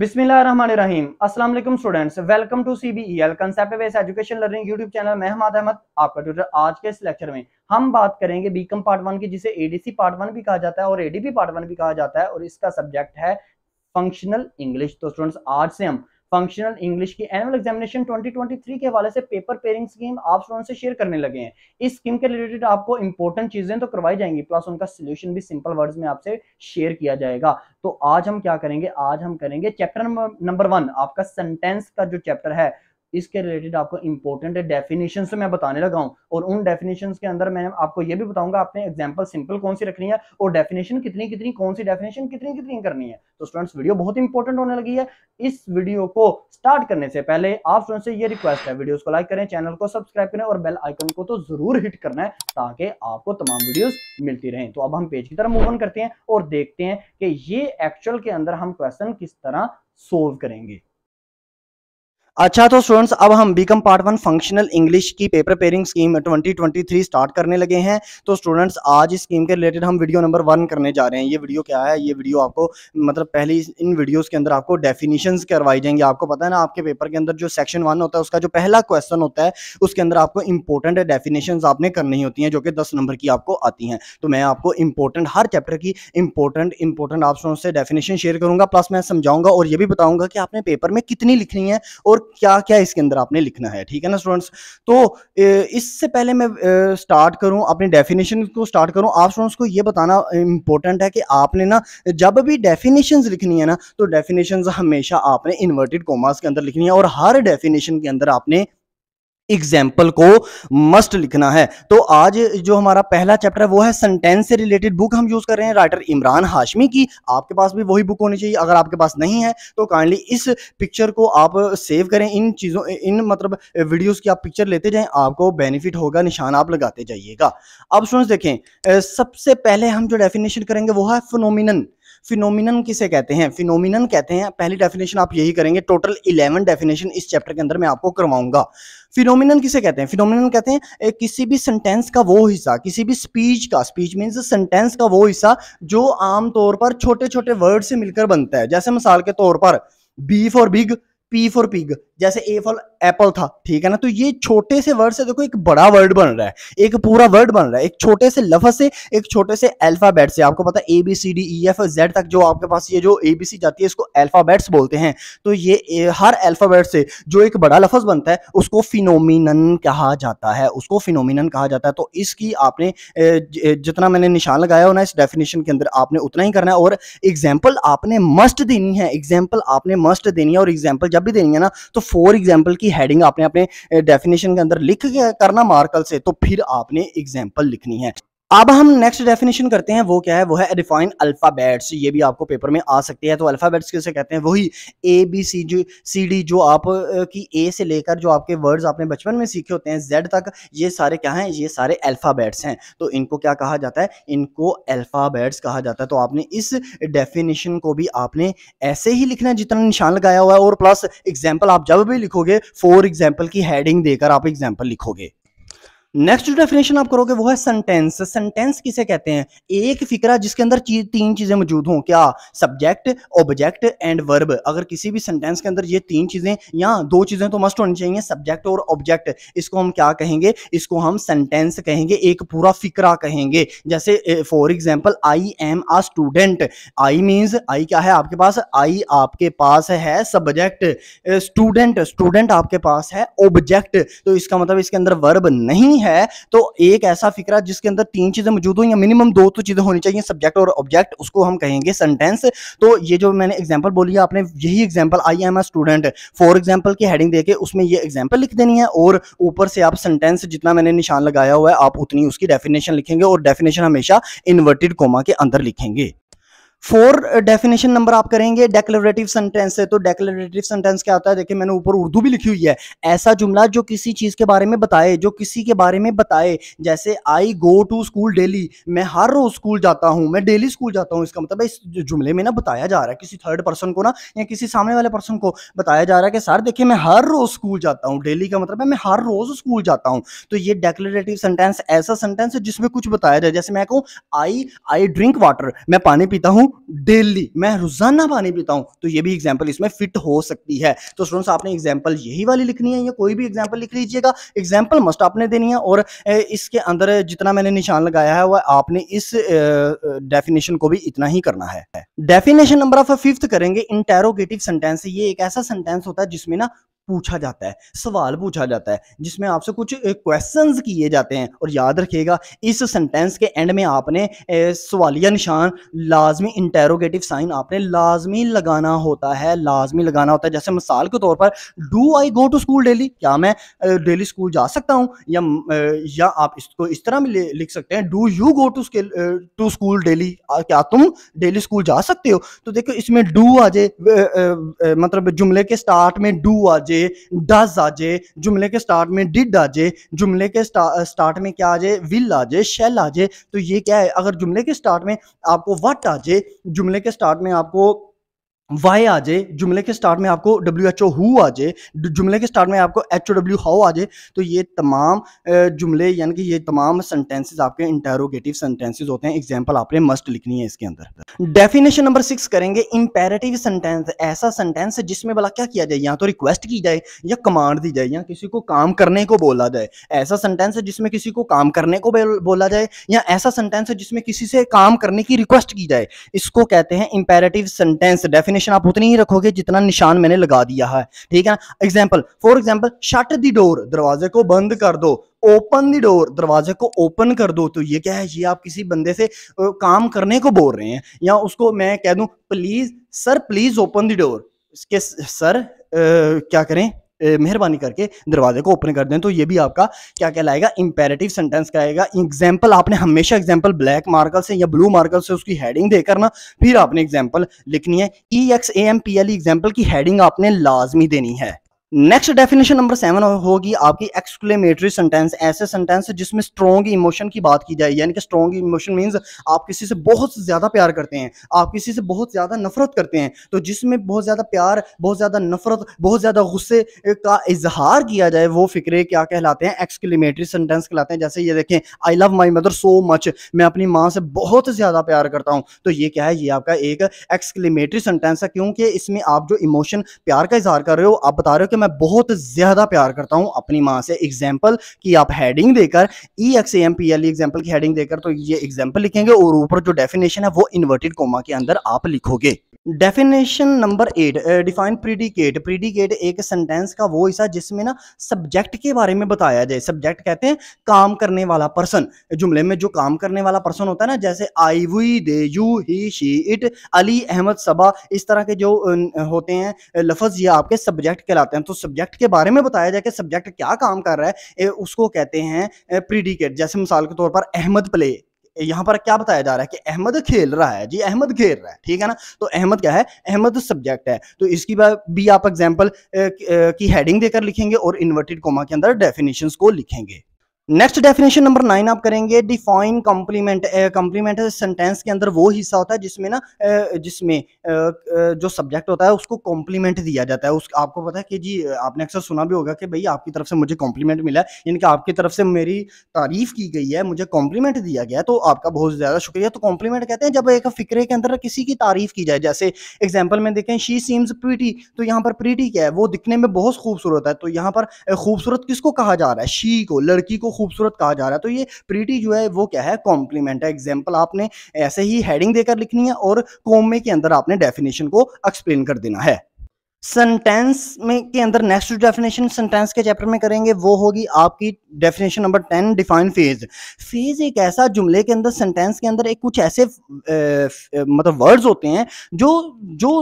बिस्मिल्लाहिर्रहमानिर्रहीम अस्सलाम वालेकुम students welcome to CBEL concept based education learning YouTube channel मैं हमाद अहमद आपका ट्यूटर आज के इस लेक्चर में हम बात करेंगे बीकॉम पार्ट वन की जिसे एडीसी पार्ट वन भी कहा जाता है और एडीपी पार्ट वन भी कहा जाता है और इसका सब्जेक्ट है फंक्शनल इंग्लिश तो स्टूडेंट्स आज से हम फंक्शनल इंग्लिश की एनुअल एग्जामिनेशन 2023 के हवाले से पेपर पेयरिंग स्कीम आप स्टूडेंट से शेयर करने लगे हैं इस स्कीम के रिलेटेड आपको इंपॉर्टेंट चीजें तो करवाई जाएंगी प्लस उनका सोल्यूशन भी सिंपल वर्ड्स में आपसे शेयर किया जाएगा तो आज हम क्या करेंगे आज हम करेंगे चैप्टर नंबर वन आपका सेंटेंस का जो चैप्टर है इसके रिलेटेड आपको इंपॉर्टेंट डेफिनेशन मैं बताने लगा हूँ और उन डेफिनेशन के अंदर मैं आपको यह भी बताऊंगा आपने एग्जाम्पल सिंपल कौन सी रखनी है और डेफिनेशन कितनी कितनी कौन सी डेफिनेशन कितनी कितनी करनी है तो स्टूडेंट्स वीडियो बहुत इंपॉर्टेंट होने लगी है इस वीडियो को स्टार्ट करने से पहले आप स्टूडेंट से ये रिक्वेस्ट है वीडियो को लाइक करें चैनल को सब्सक्राइब करें और बेल आइकन को तो जरूर हिट करना है ताकि आपको तमाम वीडियो मिलती रहे तो अब हम पेज की तरफ मूव ऑन करते हैं और देखते हैं कि ये एक्चुअल के अंदर हम क्वेश्चन किस तरह सोल्व करेंगे अच्छा तो स्टूडेंट्स अब हम BCom part one functional English की पेपर पेयरिंग स्कीम 2023 स्टार्ट करने लगे हैं तो स्टूडेंट्स आज इस स्कीम के रिलेटेड हम वीडियो नंबर वन करने जा रहे हैं ये वीडियो क्या है ये वीडियो आपको मतलब पहले इन वीडियोस के अंदर आपको डेफिनेशन करवाई जाएंगे आपको पता है ना आपके पेपर के अंदर जो सेक्शन वन होता है उसका जो पहला क्वेश्चन होता है उसके अंदर आपको इंपॉर्टेंट डेफिनेशन आपने करनी होती हैं जो कि दस नंबर की आपको आती हैं तो मैं आपको इंपॉर्टेंट हर चैप्टर की इंपॉर्टेंट इंपॉर्टेंट आप से डेफिनेशन शेयर करूंगा प्लस मैं समझाऊंगा और ये भी बताऊंगा कि आपने पेपर में कितनी लिखनी है और क्या क्या इसके अंदर आपने लिखना है ठीक है ना स्टूडेंट्स तो इससे पहले मैं स्टार्ट करूं अपनी डेफिनेशन को स्टार्ट करूं आप स्टूडेंट्स को ये बताना इंपॉर्टेंट है कि आपने ना जब भी डेफिनेशन लिखनी है ना तो डेफिनेशन हमेशा आपने इन्वर्टेड कॉमर्स के अंदर लिखनी है और हर डेफिनेशन के अंदर आपने एग्जाम्पल को मस्ट लिखना है तो आज जो हमारा पहला चैप्टर वो है सेंटेंस से रिलेटेड बुक हम यूज कर रहे हैं राइटर इमरान हाशमी की आपके पास भी वही बुक होनी चाहिए अगर आपके पास नहीं है तो काइंडली इस पिक्चर को आप सेव करें इन चीज़ों इन मतलब वीडियोस की आप पिक्चर लेते जाएं आपको बेनिफिट होगा निशान आप लगाते जाइएगा अब सुन देखें सबसे पहले हम जो डेफिनेशन करेंगे वो है फिनोमिनन फिनोमिनन किसे कहते हैं फिनोमिनन कहते हैं पहली डेफिनेशन आप यही करेंगे टोटल इलेवन डेफिनेशन इस चैप्टर के अंदर मैं आपको करवाऊंगा फिनोमिनन किसे कहते हैं फिनोमिनन कहते हैं किसी भी सेंटेंस का वो हिस्सा किसी भी स्पीच का स्पीच मीन्स सेंटेंस का वो हिस्सा जो आमतौर पर छोटे छोटे वर्ड से मिलकर बनता है जैसे मिसाल के तौर पर B for big P for pig जैसे ए फॉर एप्पल था ठीक है ना तो ये छोटे से वर्ड से देखो एक बड़ा वर्ड बन रहा है एक पूरा वर्ड बन रहा है एक छोटे से लफज से एक छोटे से अल्फाबेट से आपको पता A B C D E F Z तक जो आपके पास ये जो ए बी सी जाती है इसको अल्फाबेट्स बोलते हैं तो ये हर अल्फाबेट से जो एक बड़ा लफज बनता है उसको फिनोमिन कहा जाता है उसको फिनोमिन कहा जाता है तो इसकी आपने जितना मैंने निशान लगाया हो ना इस डेफिनेशन के अंदर आपने उतना ही करना है और एग्जाम्पल आपने मस्ट देनी है एग्जाम्पल आपने मस्ट देनी है और एग्जाम्पल जब भी देनी है ना तो फॉर एग्जाम्पल की हेडिंग आपने अपने डेफिनेशन के अंदर लिख करना मार्कल से तो फिर आपने एग्जाम्पल लिखनी है अब हम नेक्स्ट डेफिनेशन करते हैं वो क्या है वो है रिफाइंड अल्फ़ाबेट्स ये भी आपको पेपर में आ सकती है तो अल्फ़ाबेट्स किसे कहते हैं वही ए बी सी जो सी डी जो आप की ए से लेकर जो आपके वर्ड्स आपने बचपन में सीखे होते हैं जेड तक ये सारे क्या हैं ये सारे अल्फ़ाबेट्स हैं तो इनको क्या कहा जाता है इनको अल्फ़ाबेट्स कहा जाता है तो आपने इस डेफिनेशन को भी आपने ऐसे ही लिखना जितना निशान लगाया हुआ है और प्लस एग्जाम्पल आप जब भी लिखोगे फॉर एग्जाम्पल की हेडिंग देकर आप एग्जाम्पल लिखोगे नेक्स्ट जो डेफिनेशन आप करोगे वो है सेंटेंस सेंटेंस किसे कहते हैं एक फिक्रा जिसके अंदर चीज तीन चीजें मौजूद हों क्या सब्जेक्ट ऑब्जेक्ट एंड वर्ब अगर किसी भी सेंटेंस के अंदर ये तीन चीजें या दो चीजें तो मस्ट होनी चाहिए सब्जेक्ट और ऑब्जेक्ट इसको हम क्या कहेंगे इसको हम सेंटेंस कहेंगे एक पूरा फिक्रा कहेंगे जैसे for example I am a student I means I क्या है आपके पास आई आपके पास है सब्जेक्ट स्टूडेंट स्टूडेंट आपके पास है ऑब्जेक्ट तो इसका मतलब इसके अंदर वर्ब नहीं है तो एक ऐसा फिक्रा जिसके अंदर तीन चीजें मौजूद हो या मिनिमम दो तो चीजें होनी चाहिए सब्जेक्ट और ऑब्जेक्ट उसको हम कहेंगे सेंटेंस तो ये जो मैंने एग्जाम्पल बोली है आपने यही example I am a student for example की हेडिंग देके उसमें ये एग्जाम्पल लिख देनी है और ऊपर से आप सेंटेंस जितना मैंने निशान लगाया हुआ है आप उतनी उसकी डेफिनेशन लिखेंगे और डेफिनेशन हमेशा इन्वर्टेड कोमा के अंदर लिखेंगे फोर डेफिनेशन नंबर आप करेंगे डेक्लेटिव सेंटेंस है तो डेक्लेटिव सेंटेंस क्या होता है देखिए मैंने ऊपर उर्दू भी लिखी हुई है ऐसा जुमला जो किसी चीज़ के बारे में बताए जो किसी के बारे में बताए जैसे I go to school daily मैं हर रोज स्कूल जाता हूं मैं डेली स्कूल जाता हूं इसका मतलब इस जुमले में ना बताया जा रहा है किसी थर्ड पर्सन को ना या किसी सामने वाले पर्सन को बताया जा रहा है कि सर देखिए मैं हर रोज स्कूल जाता हूँ डेली का मतलब है मैं हर रोज स्कूल जाता हूँ तो ये डेक्लेटिव सेंटेंस ऐसा सेंटेंस है जिसमें कुछ बताया जाए जैसे मैं कहूँ आई आई ड्रिंक वाटर मैं पानी पीता हूँ डेली मैं रोजाना पानी पीता हूं तो ये भी एग्जाम्पल इसमें फिट हो सकती है तो स्टूडेंट्स आपने एग्जाम्पल यही वाली लिखनी है या कोई भी एग्जाम्पल लिख लीजिएगा एग्जाम्पल मस्ट आपने देनी है और इसके अंदर जितना मैंने निशान लगाया है वह आपने इस डेफिनेशन को भी इतना ही करना है डेफिनेशन नंबर ऑफ फिफ्थ करेंगे इंटेरोगेटिव सेंटेंस ये एक ऐसा सेंटेंस होता है जिसमें ना पूछा जाता है सवाल पूछा जाता है जिसमें आपसे कुछ क्वेश्चंस किए जाते हैं और याद रखिएगा इस सेंटेंस के एंड में आपने सवालिया निशान लाजमी इंटेरोगेटिव साइन आपने लाजमी लगाना होता है लाजमी लगाना होता है जैसे मिसाल के तौर पर do I go to school daily क्या मैं डेली स्कूल जा सकता हूँ या या आप इसको इस तरह भी लिख सकते हैं do you go to to school daily क्या तुम डेली स्कूल जा सकते हो तो देखो इसमें डू आ जाए मतलब जुमले के स्टार्ट में डू आ जाए जाए डज आ जाए जुमले के स्टार्ट में डिड आ जाए जुमले के स्टार्ट में क्या आ जाए विल आ जाए शेल आ जाए तो ये क्या है अगर जुमले के स्टार्ट में आपको वट आ जाए जुमले के स्टार्ट में आपको वाई आ जाए जुमले के स्टार्ट में आपको डब्ल्यू एच ओ हु आ जाए जुमले के स्टार्ट में आपको एच ओ डब्ल्यू हाउ आ जाए तो ये तमाम जुमले यानी कि ये तमाम सेंटेंसेज आपके इंटेरोगेटिव सेंटेंसेज होते हैं एग्जाम्पल आपने मस्ट लिखनी है इसके अंदर डेफिनेशन नंबर सिक्स करेंगे इंपेरेटिव सेंटेंस ऐसा सेंटेंस जिसमें भला क्या किया जाए या तो रिक्वेस्ट की जाए या कमांड दी जाए या किसी को काम करने को बोला जाए ऐसा सेंटेंस है जिसमें किसी को काम करने को बोला जाए या ऐसा सेंटेंस है जिसमें किसी से काम करने की रिक्वेस्ट की जाए इसको कहते हैं इंपेरेटिव सेंटेंस डेफिनेशन इन्फॉर्मेशन आप उतनी ही रखोगे जितना निशान मैंने लगा दिया है ठीक है ना example for example shut the door दरवाजे को बंद कर दो ओपन दी डोर दरवाजे को ओपन कर दो तो ये क्या है ये आप किसी बंदे से काम करने को बोल रहे हैं या उसको मैं कह दू please sir please open the door इसके सर आ, क्या करें मेहरबानी करके दरवाजे को ओपन कर दें तो ये भी आपका क्या कहलाएगा इंपेरेटिव सेंटेंस कहेगा एग्जाम्पल आपने हमेशा एग्जाम्पल ब्लैक मार्कल से या ब्लू मार्कल से उसकी हेडिंग देकर ना फिर आपने एग्जाम्पल लिखनी है E X A M P L example की हेडिंग आपने लाजमी देनी है नेक्स्ट डेफिनेशन नंबर सेवन होगी आपकी एक्सक्लेमेटरी सेंटेंस ऐसे सेंटेंस जिसमें स्ट्रॉन्ग इमोशन की बात की जाए यानी कि स्ट्रॉन्ग इमोशन मीन्स आप किसी से बहुत ज़्यादा प्यार करते हैं आप किसी से बहुत ज़्यादा नफरत करते हैं तो जिसमें बहुत ज़्यादा प्यार बहुत ज़्यादा नफरत बहुत ज़्यादा गुस्से का इजहार किया जाए वो फिक्रे क्या कहलाते हैं एक्सक्लेमेटरी सेंटेंस कहलाते हैं जैसे ये देखें I love my mother so much मैं अपनी माँ से बहुत ज़्यादा प्यार करता हूँ तो ये क्या है ये आपका एक एक्सक्लेमेटरी सेंटेंस है क्योंकि इसमें आप जो इमोशन प्यार का इजहार कर रहे हो आप बता रहे हो कि मैं बहुत ज़्यादा प्यार करता हूँ अपनी माँ से एग्जाम्पल कि आप हेडिंग देकर E X M P L example की हेडिंग देकर तो ये एग्जाम्पल लिखेंगे और ऊपर जो डेफिनेशन है वो इन्वर्टेड कोमा के अंदर आप लिखोगे definition number eight define predicate predicate एक सेंटेंस का वो हिस्सा जिसमें ना सब्जेक्ट के बारे में बताया जाए सब्जेक्ट कहते हैं काम करने वाला पर्सन जुमले में जो काम करने वाला पर्सन होता है ना जैसे I we they you he she it Ali Ahmad Saba इस तरह के जो होते हैं लफज ये आपके सब्जेक्ट कहलाते हैं तो सब्जेक्ट के बारे में बताया जाए कि सब्जेक्ट क्या काम कर रहा है उसको कहते हैं प्रीडिकेट जैसे मिसाल के तौर पर अहमद प्ले यहाँ पर क्या बताया जा रहा है कि अहमद खेल रहा है जी अहमद खेल रहा है ठीक है ना तो अहमद क्या है अहमद सब्जेक्ट है तो इसकी भी आप एग्जाम्पल की हेडिंग देकर लिखेंगे और इन्वर्टेड कोमा के अंदर डेफिनेशन को लिखेंगे नेक्स्ट डेफिनेशन नंबर नाइन आप करेंगे डिफाइन कॉम्प्लीमेंट कॉम्प्लीमेंट सेंटेंस के अंदर वो हिस्सा होता है जिसमें ना जिसमें जो सब्जेक्ट होता है उसको कॉम्प्लीमेंट दिया जाता है उस आपको पता है कि जी आपने अक्सर सुना भी होगा कि भाई आपकी तरफ से मुझे कॉम्प्लीमेंट मिला है यानी कि आपकी तरफ से मेरी तारीफ की गई है मुझे कॉम्प्लीमेंट दिया गया तो आपका बहुत ज़्यादा शुक्रिया तो कॉम्प्लीमेंट कहते हैं जब एक फिक्रे के अंदर किसी की तारीफ की जाए जैसे एग्जाम्पल में देखें शी सीम्स प्रीटी तो यहाँ पर प्रीटी क्या है वो दिखने में बहुत खूबसूरत है तो यहाँ पर खूबसूरत किसको कहा जा रहा है शी को लड़की को खूबसूरत कहा जा रहा है तो ये प्रीटी जो है वो क्या है कॉम्प्लीमेंट है एग्जाम्पल आपने ऐसे ही हेडिंग देकर लिखनी है और कॉमे के अंदर आपने डेफिनेशन को एक्सप्लेन कर देना है सेंटेंस में के अंदर नेक्स्ट डेफिनेशन सेंटेंस के चैप्टर में करेंगे वो होगी आपकी definition number ten define phrase phrase एक ऐसा जुमले के अंदर सेंटेंस के अंदर एक कुछ ऐसे ए, मतलब वर्ड्स होते हैं जो जो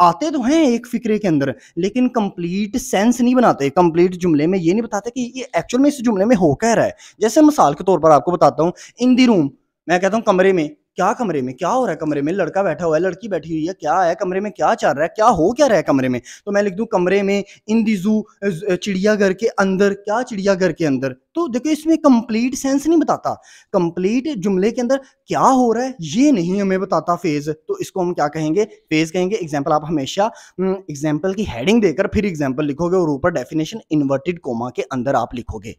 आते तो हैं एक फिक्रे के अंदर लेकिन कंप्लीट सेंस नहीं बनाते कंप्लीट जुमले में ये नहीं बताते कि ये एक्चुअल में इस जुमले में हो कह रहा है जैसे मिसाल के तौर पर आपको बताता हूँ इन दी रूम मैं कहता हूँ कमरे में क्या कमरे में क्या हो रहा है कमरे में लड़का बैठा हुआ है लड़की बैठी हुई है क्या है कमरे में क्या चल रहा है क्या हो क्या रहा है कमरे में तो मैं लिख दूँ कमरे में इन दिजू चिड़ियाघर के अंदर क्या चिड़ियाघर के अंदर तो देखो इसमें कंप्लीट सेंस नहीं बताता कंप्लीट जुमले के अंदर क्या हो रहा है ये नहीं हमें बताता फेज तो इसको हम क्या कहेंगे फेज कहेंगे एग्जाम्पल आप हमेशा एग्जाम्पल हम्म, की हेडिंग देकर फिर एग्जाम्पल लिखोगे और ऊपर डेफिनेशन इन्वर्टेड कोमा के अंदर आप लिखोगे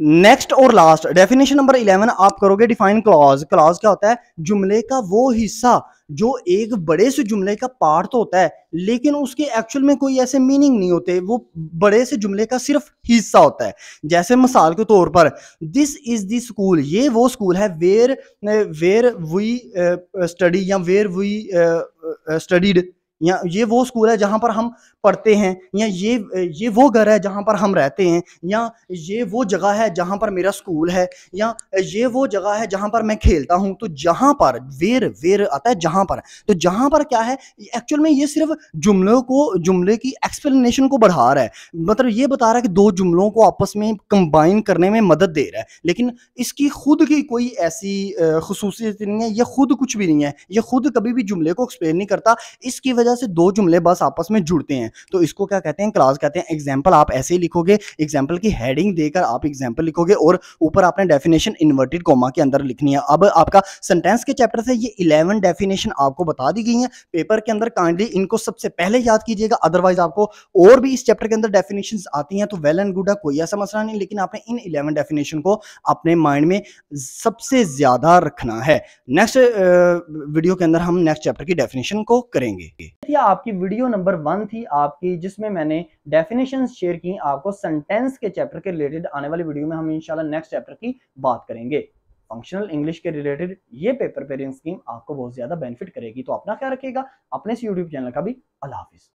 नेक्स्ट और लास्ट डेफिनेशन नंबर इलेवन आप करोगे डिफाइन क्लॉज क्लॉज क्या होता है जुमले का वो हिस्सा जो एक बड़े से जुमले का पार्ट तो होता है लेकिन उसके एक्चुअल में कोई ऐसे मीनिंग नहीं होते वो बड़े से जुमले का सिर्फ हिस्सा होता है जैसे मिसाल के तौर पर दिस इज द स्कूल ये वो स्कूल है वेर वेर वी स्टडी या वेर वी स्टडीड या ये वो स्कूल है जहाँ पर हम पढ़ते हैं या ये ये वो घर है जहाँ पर हम रहते हैं या ये वो जगह है जहाँ पर मेरा स्कूल है या ये वो जगह है जहाँ पर मैं खेलता हूँ तो जहाँ पर वेर वेर आता है जहाँ पर तो जहाँ पर क्या है एक्चुअल में ये सिर्फ जुमलों को जुमले की एक्सप्लेनेशन को बढ़ा रहा है मतलब ये बता रहा है कि दो जुमलों को आपस में कंबाइन करने में मदद दे रहा है लेकिन इसकी खुद की कोई ऐसी खसूसियत नहीं है यह खुद कुछ भी नहीं है यह खुद कभी भी जुमले को एक्सप्लेन नहीं करता इसकी वजह वजह से दो जुमले बस आपस में जुड़ते हैं तो इसको क्या कहते हैं क्लास कहते हैं एग्जाम्पल आप ऐसे ही लिखोगे एग्जाम्पल की हेडिंग देकर आप एग्जाम्पल लिखोगे और ऊपर आपने डेफिनेशन इन्वर्टेड कॉमा के अंदर लिखनी है अब आपका सेंटेंस के चैप्टर से ये इलेवन डेफिनेशन आपको बता दी गई है पेपर के अंदर काइंडली इनको सबसे पहले याद कीजिएगा अदरवाइज आपको और भी इस चैप्टर के अंदर डेफिनेशन आती हैं तो वेल एंड गुड है कोई ऐसा मसला नहीं लेकिन आपने इन इलेवन डेफिनेशन को अपने माइंड में सबसे ज्यादा रखना है नेक्स्ट वीडियो के अंदर हम नेक्स्ट चैप्टर की डेफिनेशन को करेंगे थी आपकी वीडियो नंबर वन थी आपकी जिसमें मैंने डेफिनेशन शेयर की आपको सेंटेंस के चैप्टर के रिलेटेड आने वाली वीडियो में हम इंशाल्लाह नेक्स्ट चैप्टर की बात करेंगे फंक्शनल इंग्लिश के रिलेटेड ये पेपर पेयरिंग स्कीम आपको बहुत ज़्यादा बेनिफिट करेगी तो अपना ख्याल रखिएगा अपने इस यूट्यूब चैनल का भी अल्लाह हाफिज़